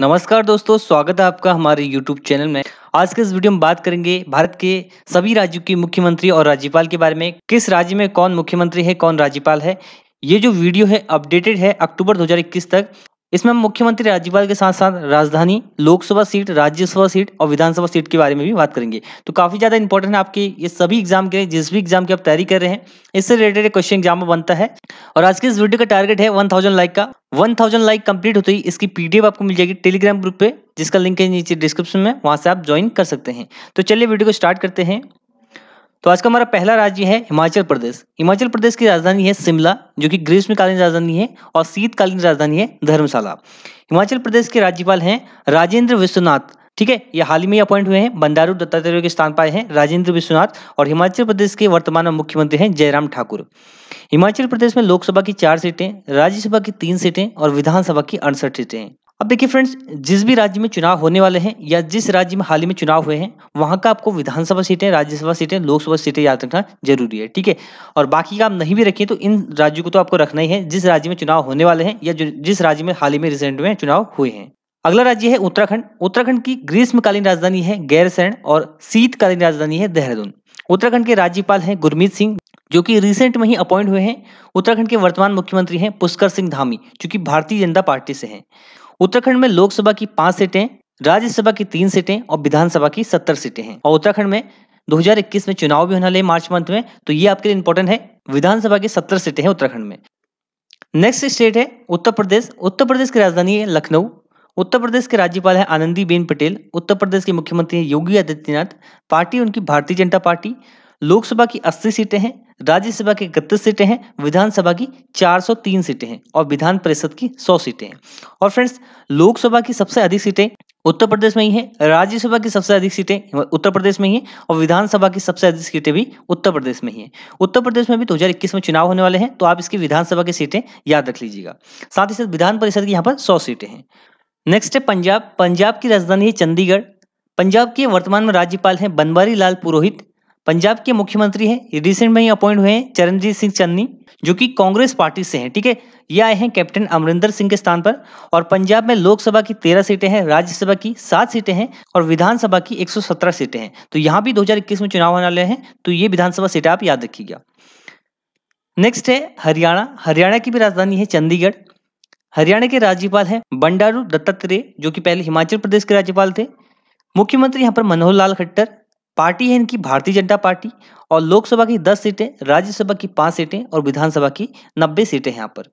नमस्कार दोस्तों स्वागत है आपका हमारे YouTube चैनल में आज के इस वीडियो में बात करेंगे भारत के सभी राज्यों के मुख्यमंत्री और राज्यपाल के बारे में किस राज्य में कौन मुख्यमंत्री है कौन राज्यपाल है ये जो वीडियो है अपडेटेड है अक्टूबर 2021 तक इसमें हम मुख्यमंत्री राज्यपाल के साथ साथ राजधानी लोकसभा सीट राज्यसभा सीट और विधानसभा सीट के बारे में भी बात करेंगे तो काफी ज्यादा इंपॉर्टेंट है आपके ये सभी एग्जाम के जिस भी एग्जाम की आप तैयारी कर रहे हैं इससे रिलेटेड क्वेश्चन एग्जाम में बनता है और आज के इस वीडियो का टारगेट है वन थाउजेंड लाइक का वन थाउजेंड लाइक कंप्लीट होते ही इसकी पीडीएफ आपको मिल जाएगी टेलीग्राम ग्रुप पे जिसका लिंक है नीचे डिस्क्रिप्शन में वहां से आप ज्वाइन कर सकते हैं तो चलिए वीडियो को स्टार्ट करते हैं तो आज का हमारा पहला राज्य है हिमाचल प्रदेश हिमाचल प्रदेश की राजधानी है शिमला जो कि ग्रीष्मकालीन राजधानी है और शीतकालीन राजधानी है धर्मशाला हिमाचल प्रदेश के राज्यपाल हैं राजेंद्र विश्वनाथ ठीक है ये हाल ही में अपॉइंट हुए हैं बंडारू दत्तात्रेय के स्थान पाए हैं राजेंद्र विश्वनाथ और हिमाचल प्रदेश के वर्तमान मुख्यमंत्री हैं जयराम ठाकुर हिमाचल प्रदेश में लोकसभा की चार सीटें राज्यसभा की तीन सीटें और विधानसभा की अड़सठ सीटें हैं अब देखिए फ्रेंड्स जिस भी राज्य में चुनाव होने वाले हैं या जिस राज्य में हाल ही में चुनाव हुए हैं वहां का आपको विधानसभा सीटें राज्यसभा सीटें लोकसभा सीटें याद रखना जरूरी है ठीक है और बाकी का आप नहीं भी रखें तो इन राज्यों को तो आपको रखना ही है जिस राज्य में चुनाव होने वाले हैं या जिस राज्य में हाल ही में रिसेंट में चुनाव हुए हैं अगला राज्य है उत्तराखंड उत्तराखंड की ग्रीष्मकालीन राजधानी है गैरसैन और शीतकालीन राजधानी है देहरादून उत्तराखंड के राज्यपाल हैं गुरमीत सिंह जो कि रिसेंट में ही अपॉइंट हुए हैं उत्तराखंड के वर्तमान मुख्यमंत्री हैं पुष्कर सिंह धामी जो कि भारतीय जनता पार्टी से हैं उत्तराखंड में लोकसभा की पांच सीटें राज्यसभा की तीन सीटें और विधानसभा की सत्तर सीटें हैं और उत्तराखंड में 2021 में चुनाव भी होने वाले मार्च मंथ में तो ये आपके लिए इंपॉर्टेंट है विधानसभा की सत्तर सीटें हैं उत्तराखंड में नेक्स्ट स्टेट है उत्तर प्रदेश उत्तर प्रदेश की राजधानी है लखनऊ उत्तर प्रदेश के राज्यपाल है आनंदीबेन पटेल उत्तर प्रदेश के मुख्यमंत्री योगी आदित्यनाथ पार्टी उनकी भारतीय जनता पार्टी लोकसभा की 80 सीटें हैं राज्यसभा की इकतीस सीटें हैं विधानसभा की 403 सीटें हैं और विधान परिषद की 100 सीटें हैं और फ्रेंड्स लोकसभा की सबसे अधिक सीटें उत्तर प्रदेश में ही है राज्यसभा की सबसे अधिक सीटें उत्तर प्रदेश में ही है और विधानसभा की सबसे अधिक सीटें भी उत्तर प्रदेश में ही है उत्तर प्रदेश में भी 2021 में चुनाव होने वाले हैं तो आप इसकी विधानसभा की सीटें याद रख लीजिएगा साथ ही साथ विधान परिषद की यहाँ पर सौ सीटें हैं नेक्स्ट है पंजाब पंजाब की राजधानी है चंडीगढ़ पंजाब के वर्तमान में राज्यपाल हैं बनवारी लाल पुरोहित पंजाब के मुख्यमंत्री हैं रिसेंट में ही अपॉइंट हुए हैं चरणजीत सिंह चन्नी जो कि कांग्रेस पार्टी से हैं ठीक है ये आए हैं कैप्टन अमरिंदर सिंह के स्थान पर और पंजाब में लोकसभा की तेरह सीटें हैं राज्यसभा की सात सीटें हैं और विधानसभा की एक सीटें हैं तो यहाँ भी दो में चुनाव होने वाले हैं तो ये विधानसभा सीटें आप याद रखिएगा नेक्स्ट है हरियाणा हरियाणा की भी राजधानी है चंडीगढ़ हरियाणा के राज्यपाल हैं बंडारू दत्तात्रेय जो कि पहले हिमाचल प्रदेश के राज्यपाल थे मुख्यमंत्री यहाँ पर मनोहर लाल खट्टर पार्टी है इनकी भारतीय जनता पार्टी और लोकसभा की दस सीटें राज्यसभा की पांच सीटें और विधानसभा की नब्बे सीटें यहाँ पर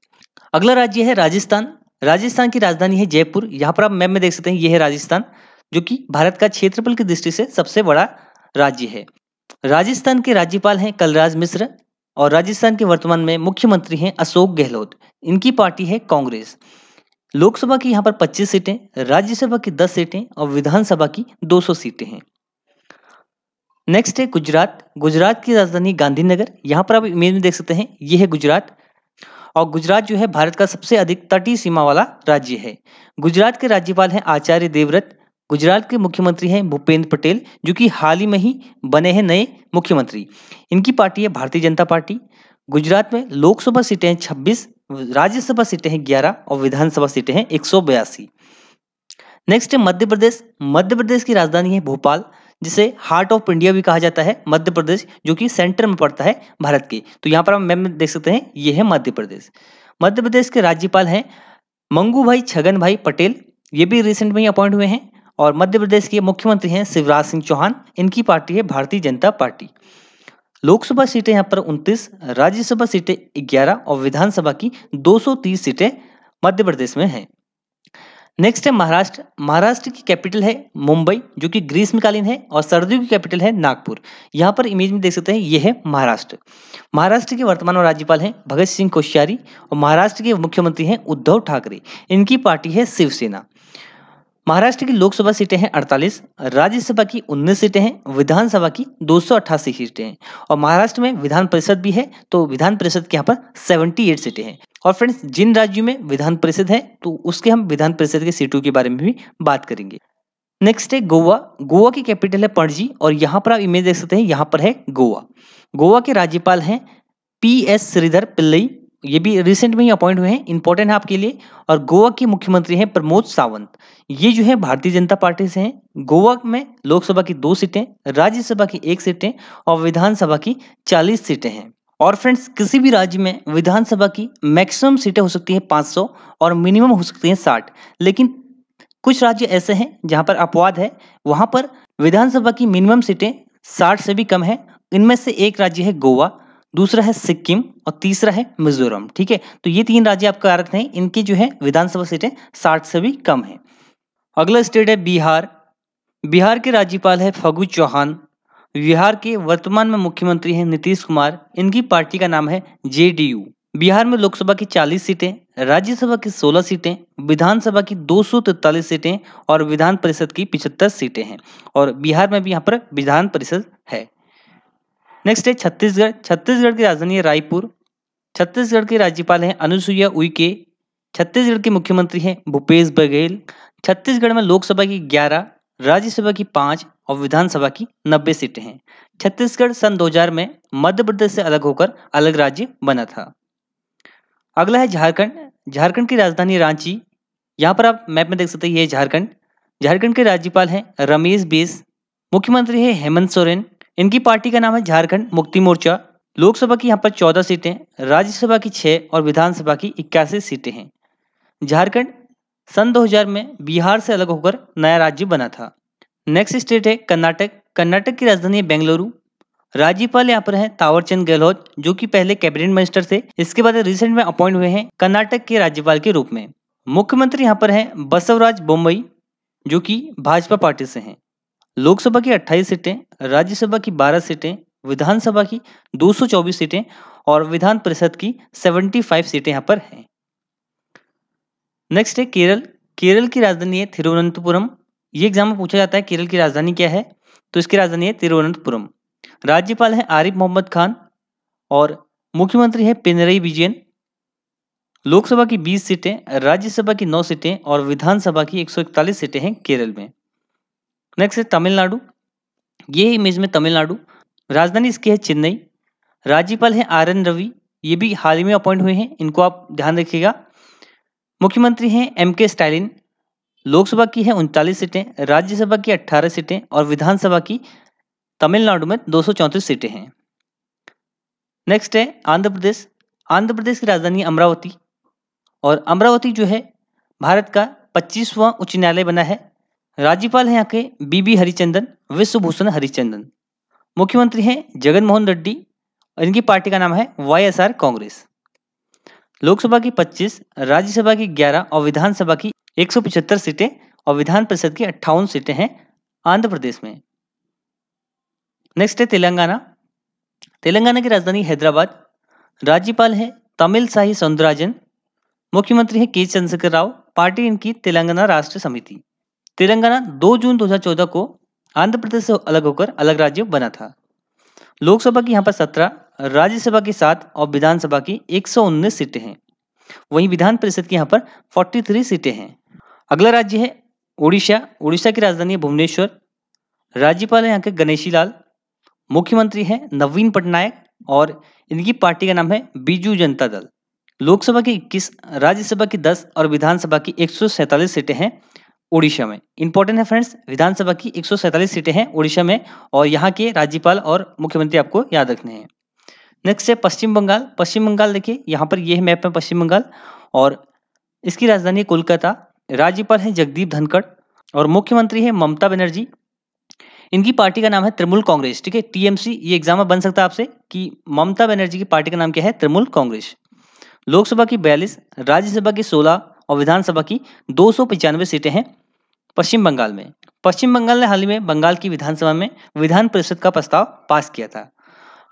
अगला राज्य है राजस्थान राजस्थान की राजधानी है जयपुर यहाँ पर आप मैप में देख सकते हैं ये है राजस्थान जो कि भारत का क्षेत्रफल की दृष्टि से सबसे बड़ा राज्य है राजस्थान के राज्यपाल हैं कलराज मिश्र और राजस्थान के वर्तमान में मुख्यमंत्री हैं अशोक गहलोत इनकी पार्टी है कांग्रेस लोकसभा की यहाँ पर 25 सीटें राज्यसभा की 10 सीटें और विधानसभा की 200 सीटें हैं नेक्स्ट है गुजरात गुजरात की राजधानी गांधीनगर यहाँ पर आप इमेज में देख सकते हैं ये है गुजरात और गुजरात जो है भारत का सबसे अधिक तटीय सीमा वाला राज्य है गुजरात के राज्यपाल हैं आचार्य देवव्रत गुजरात के मुख्यमंत्री हैं भूपेंद्र पटेल जो कि हाल ही में ही बने हैं नए मुख्यमंत्री इनकी पार्टी है भारतीय जनता पार्टी गुजरात में लोकसभा सीटें हैं छब्बीस राज्यसभा सीटें हैं ग्यारह और विधानसभा सीटें हैं एक नेक्स्ट है मध्य प्रदेश मध्य प्रदेश की राजधानी है भोपाल जिसे हार्ट ऑफ इंडिया भी कहा जाता है मध्य प्रदेश जो कि सेंटर में पड़ता है भारत के तो यहाँ पर हम मैम देख सकते हैं ये है मध्य प्रदेश मध्य प्रदेश के राज्यपाल हैं मंगू भाई छगन भाई पटेल ये भी रिसेंट में ही अपॉइंट हुए हैं और मध्य प्रदेश के मुख्यमंत्री हैं शिवराज सिंह चौहान इनकी पार्टी है भारतीय जनता पार्टी लोकसभा सीटें यहाँ पर 29, राज्यसभा सीटें 11 और विधानसभा की 230 सीटें मध्य प्रदेश में हैं नेक्स्ट है महाराष्ट्र महाराष्ट्र की कैपिटल है मुंबई जो कि ग्रीष्मकालीन है और सर्दियों की कैपिटल है नागपुर यहाँ पर इमेज में देख सकते हैं ये है महाराष्ट्र महाराष्ट्र के वर्तमान राज्यपाल हैं भगत सिंह कोश्यारी और महाराष्ट्र के मुख्यमंत्री हैं उद्धव ठाकरे इनकी पार्टी है शिवसेना महाराष्ट्र की लोकसभा सीटें हैं 48, राज्यसभा की 19 सीटें हैं विधानसभा की दो सीटें हैं और महाराष्ट्र में विधान परिषद भी है तो विधान परिषद के यहाँ पर 78 सीटें हैं और फ्रेंड्स जिन राज्यों में विधान परिषद है तो उसके हम विधान परिषद के सीटों के बारे में भी बात करेंगे नेक्स्ट है गोवा गोवा की कैपिटल है पणजी और यहाँ पर आप इमेज देख सकते हैं यहाँ पर है गोवा गोवा के राज्यपाल हैं पी एस श्रीधर पिल्लई ये भी रिसेंट में ही अपॉइंट हुए हैं इंपॉर्टेंट है आपके लिए और गोवा के मुख्यमंत्री हैं प्रमोद सावंत ये जो है भारतीय जनता पार्टी से हैं गोवा में लोकसभा की दो सीटें राज्यसभा की एक सीटें और विधानसभा की चालीस सीटें हैं और फ्रेंड्स किसी भी राज्य में विधानसभा की मैक्सिमम सीटें हो सकती हैं 500 और मिनिमम हो सकती हैं 60 लेकिन कुछ राज्य ऐसे हैं जहां पर अपवाद है वहां पर विधानसभा की मिनिमम सीटें 60 से भी कम है इनमें से एक राज्य है गोवा दूसरा है सिक्किम और तीसरा है मिजोरम ठीक है तो ये तीन राज्य आपका भारत हैं इनकी जो है विधानसभा सीटें साठ से भी कम है अगला स्टेट है बिहार बिहार के राज्यपाल है फगू चौहान बिहार के वर्तमान में मुख्यमंत्री हैं नीतीश कुमार इनकी पार्टी का नाम है जेडीयू बिहार में लोकसभा की 40 सीटें राज्यसभा की 16 सीटें विधानसभा की दो सीटें और विधान परिषद की पिछहत्तर सीटें हैं और बिहार में भी यहाँ पर विधान परिषद है नेक्स्ट है छत्तीसगढ़ छत्तीसगढ़ की राजधानी है रायपुर छत्तीसगढ़ के राज्यपाल हैं अनुसुईया उइके छत्तीसगढ़ के मुख्यमंत्री हैं भूपेश बघेल छत्तीसगढ़ में लोकसभा की ग्यारह राज्यसभा की पांच और विधानसभा की नब्बे सीटें हैं छत्तीसगढ़ सन 2000 में मध्य प्रदेश से अलग होकर अलग राज्य बना था अगला है झारखंड झारखंड की राजधानी रांची यहाँ पर आप मैप में देख सकते हैं ये झारखंड झारखंड के राज्यपाल हैं रमेश बेस मुख्यमंत्री है हेमंत सोरेन इनकी पार्टी का नाम है झारखंड मुक्ति मोर्चा लोकसभा की यहाँ पर चौदह सीटें राज्यसभा की छः और विधानसभा की इक्यासी सीटें हैं झारखंड सन 2000 में बिहार से अलग होकर नया राज्य बना था नेक्स्ट स्टेट है कर्नाटक कर्नाटक की राजधानी है बेंगलुरु राज्यपाल यहाँ पर है तावरचंद गहलोत जो कि पहले कैबिनेट मिनिस्टर थे इसके बाद रिसेंट में अपॉइंट हुए हैं कर्नाटक के राज्यपाल के रूप में मुख्यमंत्री यहाँ पर है बसवराज बोम्बई जो कि भाजपा पार्टी से हैं लोकसभा की 28 सीटें राज्यसभा की 12 सीटें विधानसभा की 224 सीटें और विधान परिषद की 75 सीटें यहाँ पर हैं नेक्स्ट है केरल केरल की राजधानी है तिरुवनंतपुरम ये एग्जाम में पूछा जाता है केरल की राजधानी क्या है तो इसकी राजधानी है तिरुवनंतपुरम राज्यपाल है आरिफ मोहम्मद खान और मुख्यमंत्री है पिनरई विजयन लोकसभा की 20 सीटें राज्यसभा की 9 सीटें और विधानसभा की 141 सीटें हैं केरल में नेक्स्ट है तमिलनाडु ये इमेज में तमिलनाडु राजधानी इसकी है चेन्नई राज्यपाल है आर एन रवि ये भी हाल ही में अपॉइंट हुए हैं इनको आप ध्यान रखिएगा मुख्यमंत्री हैं एम के स्टालिन लोकसभा की है उनतालीस सीटें राज्यसभा की अट्ठारह सीटें और विधानसभा की तमिलनाडु में दो सीटें हैं नेक्स्ट है आंध्र प्रदेश आंध्र प्रदेश की राजधानी अमरावती और अमरावती जो है भारत का पच्चीसवा उच्च न्यायालय बना है राज्यपाल हैं यहाँ के बीबी हरिचंदन विश्वभूषण हरिचंदन मुख्यमंत्री हैं जगन मोहन रेड्डी और इनकी पार्टी का नाम है वाईएसआर कांग्रेस लोकसभा की 25, राज्यसभा की 11 और विधानसभा की 175 सीटें और विधान परिषद की अट्ठावन सीटें हैं आंध्र प्रदेश में नेक्स्ट है तेलंगाना तेलंगाना की राजधानी हैदराबाद राज्यपाल है तमिल साही सौंदराजन मुख्यमंत्री है के चंद्रशेखर राव पार्टी इनकी तेलंगाना राष्ट्र समिति तेलंगाना 2 जून 2014 को आंध्र प्रदेश से अलग होकर अलग राज्य बना था लोकसभा की यहाँ पर सत्रह राज्यसभा के सात और विधानसभा की 119 सीटें हैं वहीं विधान परिषद की यहाँ पर 43 सीटें हैं अगला राज्य है ओडिशा ओडिशा की राजधानी है भुवनेश्वर राज्यपाल है यहाँ के गणेशी लाल मुख्यमंत्री है नवीन पटनायक और इनकी पार्टी का नाम है बीजू जनता दल लोकसभा की 21 राज्यसभा की 10 और विधानसभा की एक सीटें हैं ओडिशा में इंपॉर्टेंट है फ्रेंड्स विधानसभा की एक सीटें हैं ओडिशा में और यहाँ के राज्यपाल और मुख्यमंत्री आपको याद रखने हैं नेक्स्ट है पश्चिम बंगाल पश्चिम बंगाल देखिए यहाँ पर यह मैप है पश्चिम बंगाल और इसकी राजधानी है कोलकाता राज्यपाल है जगदीप धनखड़ और मुख्यमंत्री है ममता बनर्जी इनकी पार्टी का नाम है तृणमूल कांग्रेस ठीक है टीएमसी ये एग्जाम में बन सकता है आपसे कि ममता बनर्जी की पार्टी का नाम क्या है तृणमूल कांग्रेस लोकसभा की बयालीस राज्यसभा की सोलह और विधानसभा की दो सीटें हैं पश्चिम बंगाल में पश्चिम बंगाल ने हाल ही में बंगाल की विधानसभा में विधान परिषद का प्रस्ताव पास किया था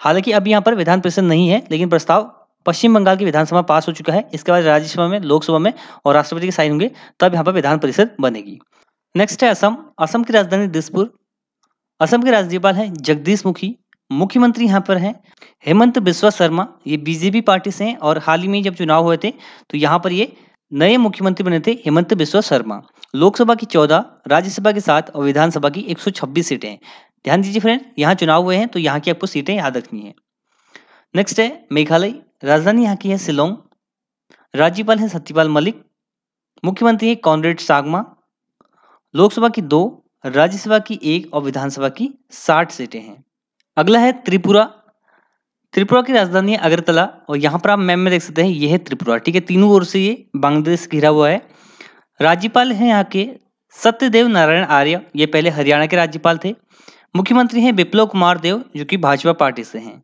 हालांकि अब यहाँ पर विधान परिषद नहीं है लेकिन प्रस्ताव पश्चिम बंगाल की विधानसभा पास हो चुका है इसके बाद राज्यसभा में लोकसभा में और राष्ट्रपति के साइन होंगे तब यहाँ पर विधान परिषद बनेगी नेक्स्ट है असम असम की राजधानी दिसपुर असम के राज्यपाल हैं जगदीश मुखी मुख्यमंत्री यहाँ पर हैं हेमंत बिस्वा शर्मा ये बीजेपी पार्टी से हैं और हाल ही में जब चुनाव हुए थे तो यहाँ पर ये नए मुख्यमंत्री बने थे हेमंत बिस्वा शर्मा लोकसभा की चौदह राज्यसभा के सात और विधानसभा की 126 सीटें ध्यान दीजिए फ्रेंड यहाँ चुनाव हुए हैं तो यहाँ की आपको सीटें याद रखनी है नेक्स्ट है मेघालय राजधानी यहाँ की है सिलोंग राज्यपाल है सत्यपाल मलिक मुख्यमंत्री है कॉनरेड सागमा लोकसभा की दो राज्यसभा की एक और विधानसभा की साठ सीटें हैं अगला है त्रिपुरा त्रिपुरा की राजधानी है अगरतला और यहाँ पर आप मैम में देख सकते हैं ये है त्रिपुरा ठीक है तीनों ओर से ये बांग्लादेश घिरा हुआ है राज्यपाल है यहाँ के सत्यदेव नारायण आर्य ये पहले हरियाणा के राज्यपाल थे मुख्यमंत्री हैं विप्लव कुमार देव जो कि भाजपा पार्टी से हैं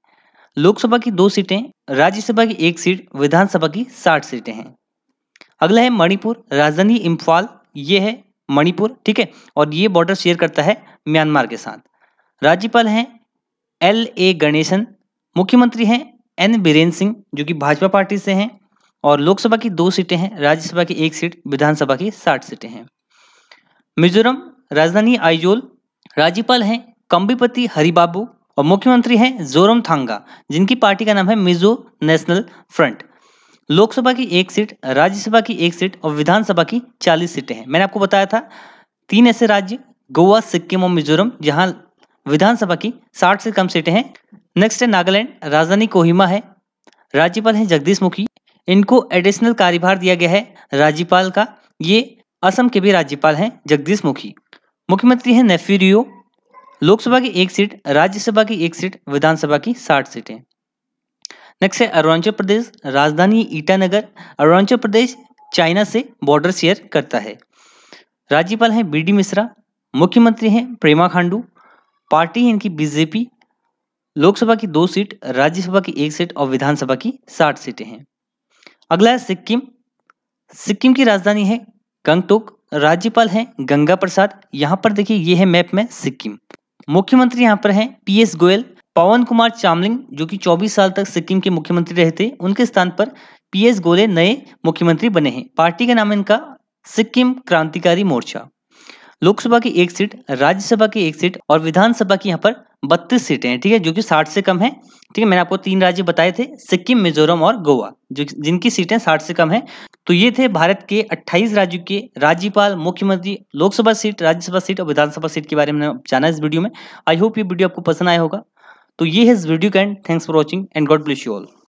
लोकसभा की दो सीटें राज्यसभा की एक सीट विधानसभा की साठ सीटें हैं अगला है मणिपुर राजधानी इम्फाल ये है मणिपुर ठीक है और ये बॉर्डर शेयर करता है म्यांमार के साथ राज्यपाल हैं एल ए गणेशन मुख्यमंत्री हैं एन बीरेन सिंह जो कि भाजपा पार्टी से हैं और लोकसभा की दो सीटें हैं राज्यसभा की एक सीट विधानसभा की साठ सीटें हैं मिजोरम राजधानी आइजोल राज्यपाल हैं कंबीपति हरिबाबू और मुख्यमंत्री हैं जोरम थांगा जिनकी पार्टी का नाम है मिजो नेशनल फ्रंट लोकसभा की एक सीट राज्यसभा की एक सीट और विधानसभा की चालीस सीटें हैं मैंने आपको बताया था तीन ऐसे राज्य गोवा सिक्किम और मिजोरम जहां विधानसभा की साठ से कम सीटें हैं नेक्स्ट है नागालैंड राजधानी कोहिमा है राज्यपाल हैं जगदीश मुखी इनको एडिशनल कार्यभार दिया गया है राज्यपाल का ये असम के भी राज्यपाल हैं जगदीश मुखी मुख्यमंत्री हैं नेफ्यूरियो लोकसभा की एक सीट राज्यसभा की एक सीट विधानसभा की साठ सीटें नेक्स्ट है अरुणाचल प्रदेश राजधानी ईटानगर अरुणाचल प्रदेश चाइना से बॉर्डर शेयर करता है राज्यपाल हैं बी डी मिश्रा मुख्यमंत्री हैं प्रेमा खांडू पार्टी है इनकी बीजेपी लोकसभा की दो सीट राज्यसभा की एक सीट और विधानसभा की साठ सीटें हैं अगला है सिक्किम सिक्किम की राजधानी है गंगटोक राज्यपाल हैं गंगा प्रसाद यहाँ पर देखिए ये है मैप में सिक्किम मुख्यमंत्री यहाँ पर हैं पीएस गोयल पवन कुमार चामलिंग जो कि 24 साल तक सिक्किम के मुख्यमंत्री रहे थे उनके स्थान पर पीएस गोले नए मुख्यमंत्री बने हैं पार्टी का नाम इनका सिक्किम क्रांतिकारी मोर्चा लोकसभा की एक सीट राज्यसभा की एक सीट और विधानसभा की यहाँ पर बत्तीस सीटें हैं ठीक है जो कि साठ से कम है ठीक है मैंने आपको तीन राज्य बताए थे सिक्किम मिजोरम और गोवा जो जिनकी सीटें साठ से कम है तो ये थे भारत के 28 राज्यों के राज्यपाल मुख्यमंत्री लोकसभा सीट राज्यसभा सीट और विधानसभा सीट के बारे में जाना इस वीडियो में आई होप ये वीडियो आपको पसंद आया होगा तो ये है इस वीडियो का and thanks for watching and God bless you all